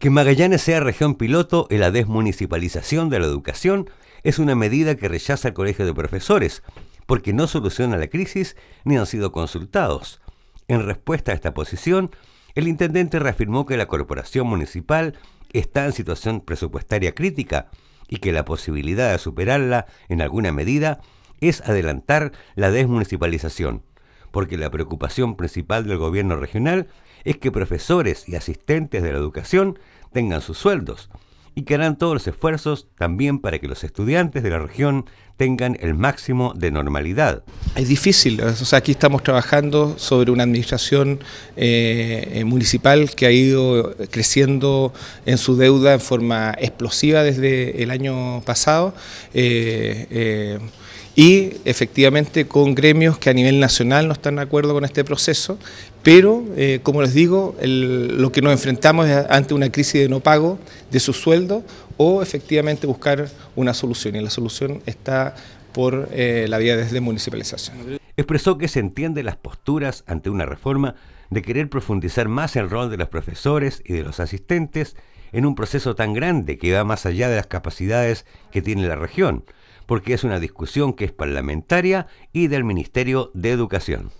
Que Magallanes sea región piloto en la desmunicipalización de la educación es una medida que rechaza el Colegio de Profesores, porque no soluciona la crisis ni han sido consultados. En respuesta a esta posición, el intendente reafirmó que la corporación municipal está en situación presupuestaria crítica y que la posibilidad de superarla en alguna medida es adelantar la desmunicipalización porque la preocupación principal del gobierno regional es que profesores y asistentes de la educación tengan sus sueldos y que harán todos los esfuerzos también para que los estudiantes de la región tengan el máximo de normalidad. Es difícil, aquí estamos trabajando sobre una administración eh, eh, municipal que ha ido creciendo en su deuda en forma explosiva desde el año pasado. Eh, y efectivamente con gremios que a nivel nacional no están de acuerdo con este proceso, pero como les digo, lo que nos enfrentamos es ante una crisis de no pago de su sueldo, o efectivamente buscar una solución. Y la solución está por eh, la vía desde municipalización. Expresó que se entiende las posturas ante una reforma de querer profundizar más el rol de los profesores y de los asistentes en un proceso tan grande que va más allá de las capacidades que tiene la región, porque es una discusión que es parlamentaria y del Ministerio de Educación.